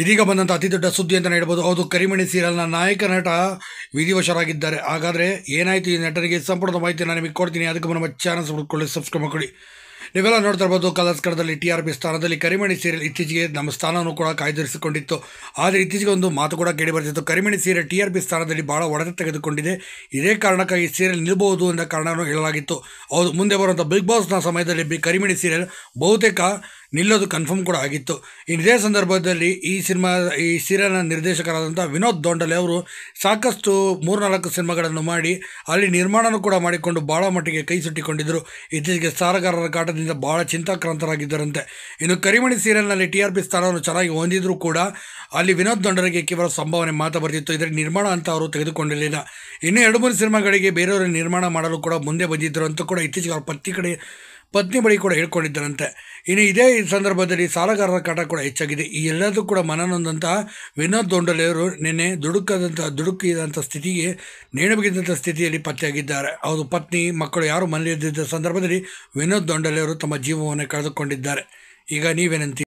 ಇದೀಗ ಬಂದಂಥ ಅತಿ ದೊಡ್ಡ ಸುದ್ದಿ ಅಂತ ಹೇಳ್ಬೋದು ಹೌದು ಕರಿಮಣಿ ಸೀರಿಯಲ್ನ ನಾಯಕ ನಟ ವಿಧಿವಶರಾಗಿದ್ದಾರೆ ಹಾಗಾದರೆ ಏನಾಯಿತು ಈ ನಟನಿಗೆ ಸಂಪೂರ್ಣ ಮಾಹಿತಿ ನಾನು ನಿಮಗೆ ಕೊಡ್ತೀನಿ ಅದಕ್ಕೆ ನಮ್ಮ ಚಾನಲ್ಸ್ ಸಬ್ಸ್ಕ್ರೈಬ್ ಸಬ್ಸ್ಕ್ರೈಬ್ ಮಾಡ್ಕೊಳ್ಳಿ ನೀವೆಲ್ಲ ನೋಡ್ತಾ ಇರ್ಬೋದು ಕಡದಲ್ಲಿ ಟಿ ಆರ್ ಪಿ ಸ್ಥಾನದಲ್ಲಿ ಕರಿಮಣಿ ಸೀರಿಯಲ್ ಇತ್ತೀಚೆಗೆ ನಮ್ಮ ಸ್ಥಾನವನ್ನು ಕೂಡ ಕಾಯ್ದಿರಿಸಿಕೊಂಡಿತ್ತು ಆದರೆ ಇತ್ತೀಚೆಗೆ ಒಂದು ಮಾತು ಕೂಡ ಕೇಳಿ ಬರ್ತಿತ್ತು Karimani serial T R P ಸ್ಥಾನದಲ್ಲಿ ಭಾಳ ಒಡೆತ ತೆಗೆದುಕೊಂಡಿದೆ ಇದೇ ಈ ಸೀರಿಯಲ್ ನಿಲ್ಲಬಹುದು ಎಂಬ ಕಾರಣವನ್ನು ಹೇಳಲಾಗಿತ್ತು ಹೌದು ಮುಂದೆ ಬರುವಂಥ ಬಿಗ್ ಬಾಸ್ನ ಸಮಯದಲ್ಲಿ ಬಿ ಕರಿಮಣಿ ಸೀರಿಯಲ್ ಬಹುತೇಕ ನಿಲ್ಲೋದು ಕನ್ಫರ್ಮ್ ಕೂಡ ಆಗಿತ್ತು ಇದೇ ಸಂದರ್ಭದಲ್ಲಿ ಈ ಸಿನಿಮಾ ಈ ಸೀರಿಯಲ್ನ ನಿರ್ದೇಶಕರಾದಂಥ ವಿನೋದ್ ದೊಂಡಲೆ ಅವರು ಸಾಕಷ್ಟು ಮೂರು ನಾಲ್ಕು ಸಿನಿಮಾಗಳನ್ನು ಮಾಡಿ ಅಲ್ಲಿ ನಿರ್ಮಾಣನೂ ಕೂಡ ಮಾಡಿಕೊಂಡು ಭಾಳ ಮಟ್ಟಿಗೆ ಕೈ ಸುಟ್ಟಿಕೊಂಡಿದ್ದರು ಇತ್ತೀಚೆಗೆ ಸಾರಗಾರರ ಕಾಟದಿಂದ ಭಾಳ ಚಿಂತಾಕ್ರಾಂತರಾಗಿದ್ದರಂತೆ ಇನ್ನು ಕರಿಮಣಿ ಸೀರಿಯಲ್ನಲ್ಲಿ ಟಿ ಆರ್ ಪಿ ಸ್ಥಾನವನ್ನು ಚೆನ್ನಾಗಿ ಹೊಂದಿದ್ರೂ ಕೂಡ ಅಲ್ಲಿ ವಿನೋದ್ ದೊಂಡರಿಗೆ ಕೇವಲ ಸಂಭಾವನೆ ಮಾತು ಬರ್ತಿತ್ತು ಇದರ ನಿರ್ಮಾಣ ಅಂತ ಅವರು ತೆಗೆದುಕೊಂಡಿರಲಿಲ್ಲ ಇನ್ನು ಎರಡು ಮೂರು ಸಿನಿಮಾಗಳಿಗೆ ಬೇರೆಯವರ ನಿರ್ಮಾಣ ಮಾಡಲು ಕೂಡ ಮುಂದೆ ಬಂದಿದ್ದರು ಅಂತ ಕೂಡ ಇತ್ತೀಚೆಗೆ ಅವ್ರ ಪತ್ತಿ ಕಡೆ ಪತ್ನಿ ಬಳಿ ಕೂಡ ಹೇಳ್ಕೊಂಡಿದ್ದರಂತೆ ಇನ್ನು ಇದೇ ಸಂದರ್ಭದಲ್ಲಿ ಸಾಲಗಾರರ ಕಾಟ ಕೂಡ ಹೆಚ್ಚಾಗಿದೆ ಈ ಎಲ್ಲದೂ ಕೂಡ ಮನನೊಂದಂತಹ ವಿನೋದ್ ದೊಂಡಲೆಯವರು ನಿನ್ನೆ ದುಡುಕದಂಥ ದುಡುಕಿದಂಥ ಸ್ಥಿತಿಗೆ ನೇಣುಬಿಗಿದಂಥ ಸ್ಥಿತಿಯಲ್ಲಿ ಪತ್ತೆಯಾಗಿದ್ದಾರೆ ಅವರು ಪತ್ನಿ ಮಕ್ಕಳು ಯಾರು ಮನೆಯಲ್ಲಿದ್ದ ಸಂದರ್ಭದಲ್ಲಿ ವಿನೋದ್ ದೊಂಡಲೆಯವರು ತಮ್ಮ ಜೀವವನ್ನು ಕಳೆದುಕೊಂಡಿದ್ದಾರೆ ಈಗ ನೀವೇನಂತೀರಿ